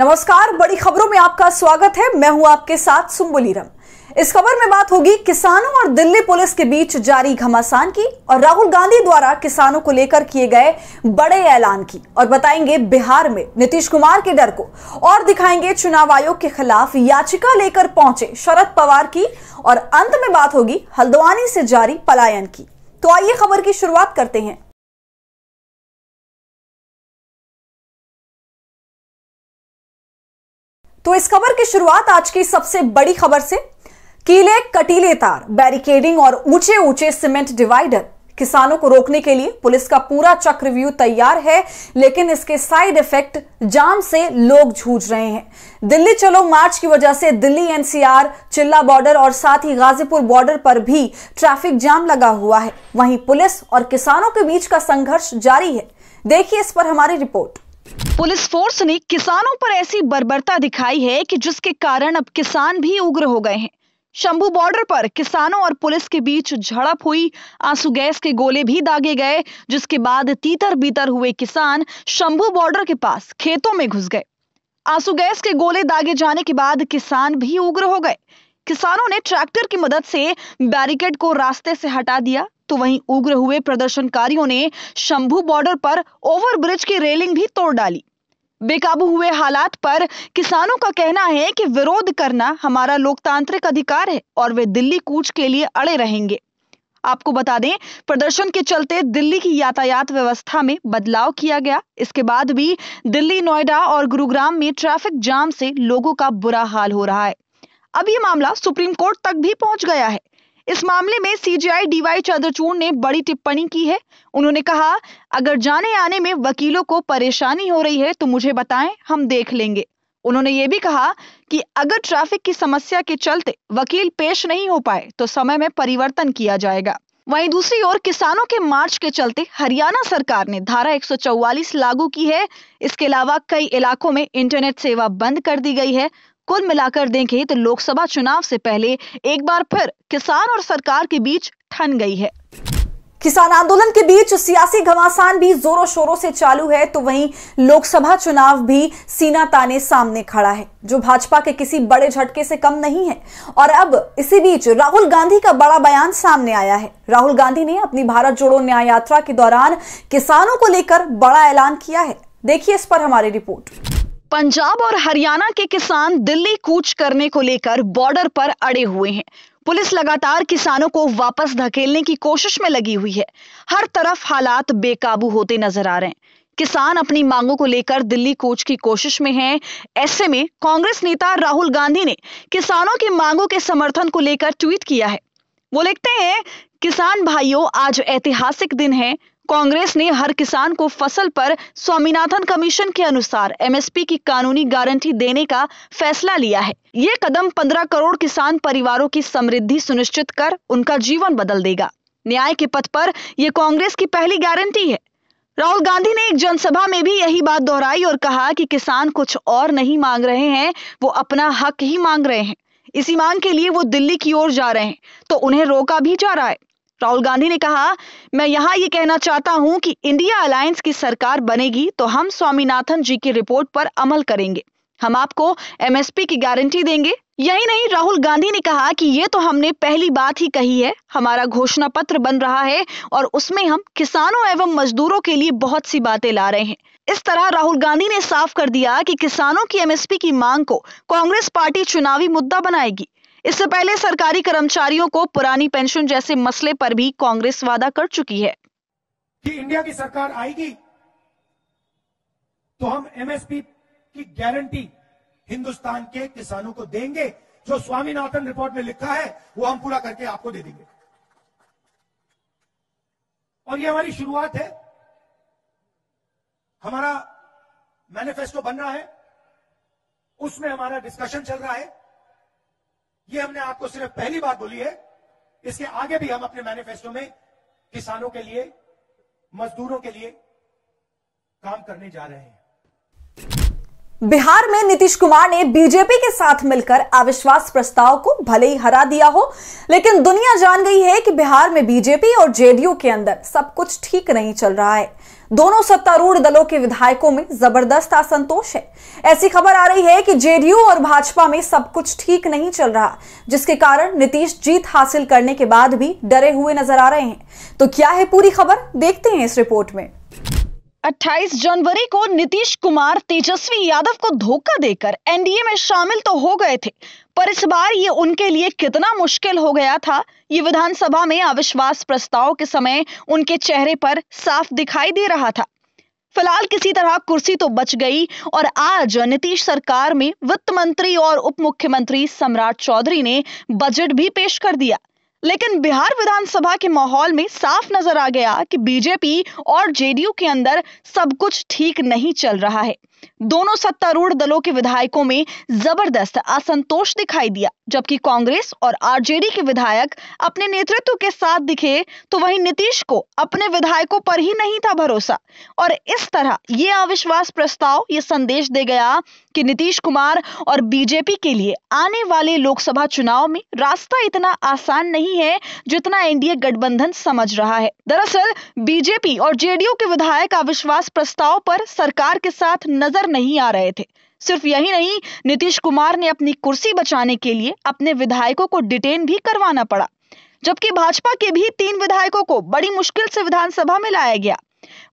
नमस्कार बड़ी खबरों में आपका स्वागत है मैं हूं आपके साथ सुम्बुलीरम इस खबर में बात होगी किसानों और दिल्ली पुलिस के बीच जारी घमासान की और राहुल गांधी द्वारा किसानों को लेकर किए गए बड़े ऐलान की और बताएंगे बिहार में नीतीश कुमार के डर को और दिखाएंगे चुनाव आयोग के खिलाफ याचिका लेकर पहुंचे शरद पवार की और अंत में बात होगी हल्द्वानी से जारी पलायन की तो आइए खबर की शुरुआत करते हैं तो इस खबर की शुरुआत आज की सबसे बड़ी खबर से कीले कटीले तार बैरिकेडिंग और ऊंचे ऊंचे सीमेंट डिवाइडर किसानों को रोकने के लिए पुलिस का पूरा चक्रव्यूह तैयार है लेकिन इसके साइड इफेक्ट जाम से लोग जूझ रहे हैं दिल्ली चलो मार्च की वजह से दिल्ली एनसीआर चिल्ला बॉर्डर और साथ ही गाजीपुर बॉर्डर पर भी ट्रैफिक जाम लगा हुआ है वहीं पुलिस और किसानों के बीच का संघर्ष जारी है देखिए इस पर हमारी रिपोर्ट पुलिस फोर्स ने किसानों पर ऐसी बर्बरता दिखाई है कि जिसके कारण अब किसान भी उग्र हो गए हैं शंभू बॉर्डर पर किसानों और पुलिस के बीच झड़प हुई आंसू गैस के गोले भी दागे गए जिसके बाद तीतर बीतर हुए किसान शंभू बॉर्डर के पास खेतों में घुस गए आंसू गैस के गोले दागे जाने के बाद किसान भी उग्र हो गए किसानों ने ट्रैक्टर की मदद से बैरिकेड को रास्ते से हटा दिया तो वहीं उग्र हुए प्रदर्शनकारियों ने शंभू बॉर्डर पर ओवरब्रिज की रेलिंग भी तोड़ डाली बेकाबू हुए हालात पर किसानों का कहना है कि विरोध करना हमारा लोकतांत्रिक अधिकार है और वे दिल्ली कूच के लिए अड़े रहेंगे आपको बता दें प्रदर्शन के चलते दिल्ली की यातायात व्यवस्था में बदलाव किया गया इसके बाद भी दिल्ली नोएडा और गुरुग्राम में ट्रैफिक जाम से लोगों का बुरा हाल हो रहा है अब ये मामला सुप्रीम कोर्ट तक भी पहुंच गया है इस मामले में सीजीआई डीवाई चंद्रचूड़ ने बड़ी टिप्पणी की है उन्होंने कहा अगर जाने आने में वकीलों को परेशानी हो रही है तो मुझे बताएं हम देख लेंगे उन्होंने ये भी कहा कि अगर ट्रैफिक की समस्या के चलते वकील पेश नहीं हो पाए तो समय में परिवर्तन किया जाएगा वहीं दूसरी ओर किसानों के मार्च के चलते हरियाणा सरकार ने धारा 144 लागू की है इसके अलावा कई इलाकों में इंटरनेट सेवा बंद कर दी गई है कुल मिलाकर देखें तो लोकसभा चुनाव से पहले एक बार फिर किसान और सरकार के बीच ठन गई है किसान आंदोलन के बीच सियासी घमासान भी जोरों शोरों से चालू है तो वहीं लोकसभा चुनाव भी सीना ताने सामने खड़ा है जो भाजपा के किसी बड़े झटके से कम नहीं है और अब इसी बीच राहुल गांधी का बड़ा बयान सामने आया है राहुल गांधी ने अपनी भारत जोड़ो न्याय यात्रा के दौरान किसानों को लेकर बड़ा ऐलान किया है देखिए इस पर हमारी रिपोर्ट पंजाब और हरियाणा के किसान दिल्ली कूच करने को लेकर बॉर्डर पर अड़े हुए हैं पुलिस लगातार किसानों को वापस धकेलने की कोशिश में लगी हुई है हर तरफ हालात बेकाबू होते नजर आ रहे हैं किसान अपनी मांगों को लेकर दिल्ली कूच की कोशिश में हैं ऐसे में कांग्रेस नेता राहुल गांधी ने किसानों की मांगों के समर्थन को लेकर ट्वीट किया है वो लिखते हैं किसान भाइयों आज ऐतिहासिक दिन है कांग्रेस ने हर किसान को फसल पर स्वामीनाथन कमीशन के अनुसार एमएसपी की कानूनी गारंटी देने का फैसला लिया है ये कदम 15 करोड़ किसान परिवारों की समृद्धि सुनिश्चित कर उनका जीवन बदल देगा न्याय के पथ पर यह कांग्रेस की पहली गारंटी है राहुल गांधी ने एक जनसभा में भी यही बात दोहराई और कहा कि किसान कुछ और नहीं मांग रहे हैं वो अपना हक ही मांग रहे हैं इसी मांग के लिए वो दिल्ली की ओर जा रहे हैं तो उन्हें रोका भी जा रहा है राहुल गांधी ने कहा मैं यहाँ ये कहना चाहता हूँ कि इंडिया अलायंस की सरकार बनेगी तो हम स्वामीनाथन जी की रिपोर्ट पर अमल करेंगे हम आपको एमएसपी की गारंटी देंगे यही नहीं राहुल गांधी ने कहा कि ये तो हमने पहली बात ही कही है हमारा घोषणा पत्र बन रहा है और उसमें हम किसानों एवं मजदूरों के लिए बहुत सी बातें ला रहे हैं इस तरह राहुल गांधी ने साफ कर दिया कि किसानों की एमएसपी की मांग को कांग्रेस पार्टी चुनावी मुद्दा बनाएगी इससे पहले सरकारी कर्मचारियों को पुरानी पेंशन जैसे मसले पर भी कांग्रेस वादा कर चुकी है कि इंडिया की सरकार आएगी तो हम एमएसपी की गारंटी हिंदुस्तान के किसानों को देंगे जो स्वामीनाथन रिपोर्ट में लिखा है वो हम पूरा करके आपको दे देंगे और ये हमारी शुरुआत है हमारा मैनिफेस्टो बन रहा है उसमें हमारा डिस्कशन चल रहा है ये हमने आपको सिर्फ पहली बार बोली है इसके आगे भी हम अपने मैनिफेस्टो में किसानों के लिए मजदूरों के लिए काम करने जा रहे हैं बिहार में नीतीश कुमार ने बीजेपी के साथ मिलकर अविश्वास प्रस्ताव को भले ही हरा दिया हो लेकिन दुनिया जान गई है कि बिहार में बीजेपी और जेडीयू के अंदर सब कुछ ठीक नहीं चल रहा है दोनों सत्तारूढ़ दलों के विधायकों में जबरदस्त असंतोष है ऐसी खबर आ रही है कि जेडीयू और भाजपा में सब कुछ ठीक नहीं चल रहा जिसके कारण नीतीश जीत हासिल करने के बाद भी डरे हुए नजर आ रहे हैं तो क्या है पूरी खबर देखते हैं इस रिपोर्ट में 28 जनवरी को नीतीश कुमार तेजस्वी यादव को धोखा देकर एनडीए में शामिल तो हो गए थे पर इस बार ये उनके लिए कितना मुश्किल हो गया था ये विधानसभा में अविश्वास प्रस्ताव के समय उनके चेहरे पर साफ दिखाई दे रहा था फिलहाल किसी तरह कुर्सी तो बच गई और आज नीतीश सरकार में वित्त मंत्री और उप मुख्यमंत्री सम्राट चौधरी ने बजट भी पेश कर दिया लेकिन बिहार विधानसभा के माहौल में साफ नजर आ गया कि बीजेपी और जेडीयू के अंदर सब कुछ ठीक नहीं चल रहा है दोनों सत्तारूढ़ दलों के विधायकों में जबरदस्त असंतोष दिखाई दिया जबकि कांग्रेस और आरजेडी के विधायक अपने नेतृत्व के साथ दिखे तो वहीं नीतीश को अपने विधायकों पर ही नहीं था भरोसा और इस तरह ये अविश्वास प्रस्ताव ये संदेश दे गया कि नीतीश कुमार और बीजेपी के लिए आने वाले लोकसभा चुनाव में रास्ता इतना आसान नहीं है जितना एनडीए गठबंधन समझ रहा है दरअसल बीजेपी और जेडीयू के विधायक अविश्वास प्रस्ताव पर सरकार के साथ नजर नजर नहीं आ रहे थे सिर्फ यही नहीं नीतीश कुमार ने अपनी कुर्सी बचाने के लिए अपने विधायकों को डिटेन भी करवाना पड़ा जबकि भाजपा के भी तीन विधायकों को बड़ी मुश्किल से विधानसभा में लाया गया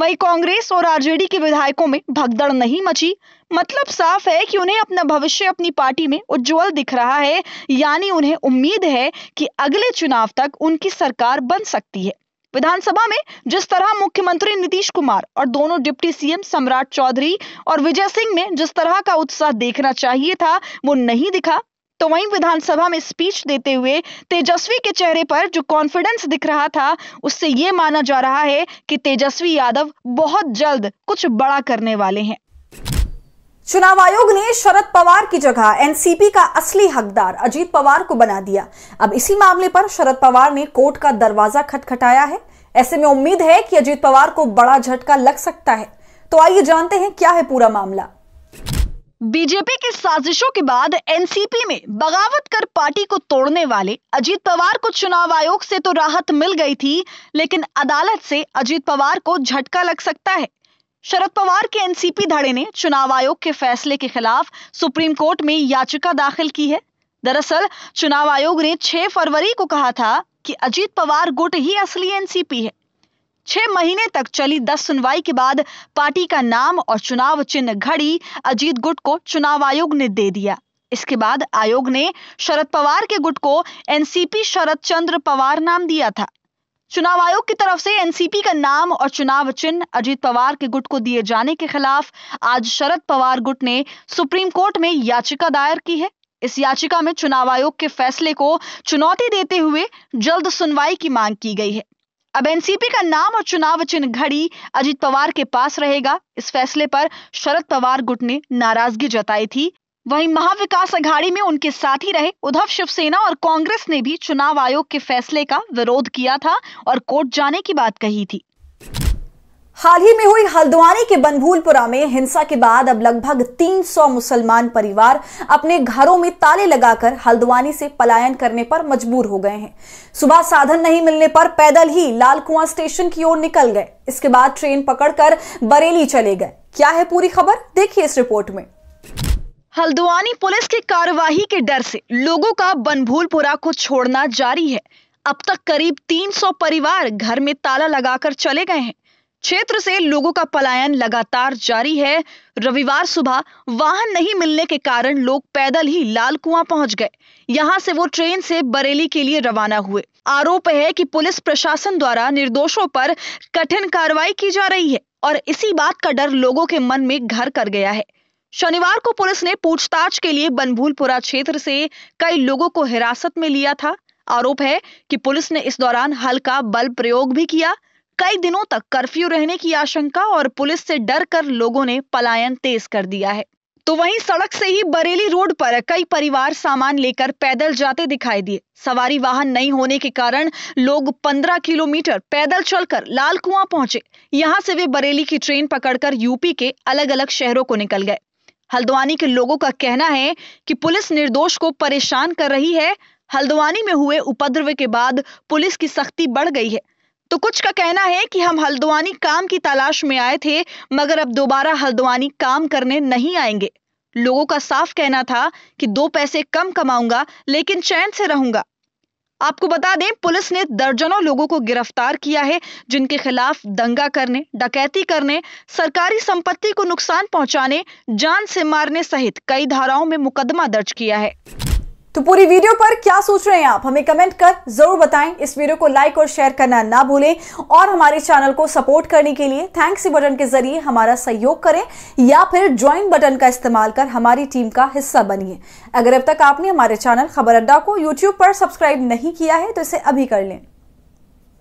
वहीं कांग्रेस और आरजेडी के विधायकों में भगदड़ नहीं मची मतलब साफ है कि उन्हें अपना भविष्य अपनी पार्टी में उज्जवल दिख रहा है यानी उन्हें उम्मीद है कि अगले चुनाव तक उनकी सरकार बन सकती है विधानसभा में जिस तरह मुख्यमंत्री नीतीश कुमार और दोनों डिप्टी सीएम सम्राट चौधरी और विजय सिंह में जिस तरह का उत्साह देखना चाहिए था वो नहीं दिखा तो वहीं विधानसभा में स्पीच देते हुए तेजस्वी के चेहरे पर जो कॉन्फिडेंस दिख रहा था उससे ये माना जा रहा है कि तेजस्वी यादव बहुत जल्द कुछ बड़ा करने वाले हैं चुनाव आयोग ने शरद पवार की जगह एनसीपी का असली हकदार अजीत पवार को बना दिया अब इसी मामले पर शरद पवार ने कोर्ट का दरवाजा खटखटाया है ऐसे में उम्मीद है कि अजीत पवार को बड़ा झटका लग सकता है तो आइए जानते हैं क्या है पूरा मामला बीजेपी की साजिशों के बाद एनसीपी में बगावत कर पार्टी को तोड़ने वाले अजीत पवार को चुनाव आयोग से तो राहत मिल गई थी लेकिन अदालत से अजीत पवार को झटका लग सकता है शरद पवार के एनसीपी धड़े ने चुनाव आयोग के फैसले के खिलाफ सुप्रीम कोर्ट में याचिका दाखिल की है दरअसल चुनाव आयोग ने 6 फरवरी को कहा था कि अजीत पवार गुट ही असली एनसीपी है छह महीने तक चली दस सुनवाई के बाद पार्टी का नाम और चुनाव चिन्ह घड़ी अजीत गुट को चुनाव आयोग ने दे दिया इसके बाद आयोग ने शरद पवार के गुट को एनसीपी शरद चंद्र पवार नाम दिया था चुनाव आयोग की तरफ से एनसीपी का नाम और चुनाव चिन्ह अजीत पवार के गुट को दिए जाने के खिलाफ आज शरद पवार गुट ने सुप्रीम कोर्ट में याचिका दायर की है इस याचिका में चुनाव आयोग के फैसले को चुनौती देते हुए जल्द सुनवाई की मांग की गई है अब एनसीपी का नाम और चुनाव चिन्ह घड़ी अजीत पवार के पास रहेगा इस फैसले पर शरद पवार गुट ने नाराजगी जताई थी वहीं महाविकास अघाड़ी में उनके साथ ही रहे उद्धव शिवसेना और कांग्रेस ने भी चुनाव आयोग के फैसले का विरोध किया था और कोर्ट जाने की बात कही थी हाल ही में हुई हल्द्वानी के बनभूलपुरा में हिंसा के बाद अब लगभग 300 मुसलमान परिवार अपने घरों में ताले लगाकर हल्द्वानी से पलायन करने पर मजबूर हो गए हैं सुबह साधन नहीं मिलने पर पैदल ही लाल कुआं स्टेशन की ओर निकल गए इसके बाद ट्रेन पकड़कर बरेली चले गए क्या है पूरी खबर देखिए इस रिपोर्ट में हल्द्वानी पुलिस की कार्यवाही के डर से लोगों का बनभूलपुरा को छोड़ना जारी है अब तक करीब 300 परिवार घर में ताला लगाकर चले गए हैं क्षेत्र से लोगों का पलायन लगातार जारी है रविवार सुबह वाहन नहीं मिलने के कारण लोग पैदल ही लाल कुआं पहुंच गए यहां से वो ट्रेन से बरेली के लिए रवाना हुए आरोप है कि पुलिस प्रशासन द्वारा निर्दोषों पर कठिन कार्रवाई की जा रही है और इसी बात का डर लोगों के मन में घर कर गया है शनिवार को पुलिस ने पूछताछ के लिए बनभूलपुरा क्षेत्र से कई लोगों को हिरासत में लिया था आरोप है कि पुलिस ने इस दौरान हल्का बल प्रयोग भी किया कई दिनों तक कर्फ्यू रहने की आशंका और पुलिस से डर कर लोगों ने पलायन तेज कर दिया है तो वहीं सड़क से ही बरेली रोड पर कई परिवार सामान लेकर पैदल जाते दिखाई दिए सवारी वाहन नहीं होने के कारण लोग 15 किलोमीटर पैदल चलकर लाल कुआं पहुंचे यहां से वे बरेली की ट्रेन पकड़कर यूपी के अलग अलग शहरों को निकल गए हल्द्वानी के लोगों का कहना है कि पुलिस निर्दोष को परेशान कर रही है हल्द्वानी में हुए उपद्रव के बाद पुलिस की सख्ती बढ़ गई है तो कुछ का कहना है कि हम हल्द्वानी काम की तलाश में आए थे मगर अब दोबारा हल्द्वानी काम करने नहीं आएंगे लोगों का साफ कहना था कि दो पैसे कम कमाऊंगा लेकिन चैन से रहूंगा आपको बता दें पुलिस ने दर्जनों लोगों को गिरफ्तार किया है जिनके खिलाफ दंगा करने डकैती करने सरकारी संपत्ति को नुकसान पहुंचाने जान से मारने सहित कई धाराओं में मुकदमा दर्ज किया है तो पूरी वीडियो पर क्या सोच रहे हैं आप हमें कमेंट कर जरूर बताएं इस वीडियो को लाइक और शेयर करना ना भूलें और हमारे चैनल को सपोर्ट करने के लिए थैंक्स बटन के जरिए हमारा सहयोग करें या फिर ज्वाइन बटन का इस्तेमाल कर हमारी टीम का हिस्सा बनिए अगर अब तक आपने हमारे चैनल खबर अड्डा को यूट्यूब पर सब्सक्राइब नहीं किया है तो इसे अभी कर लें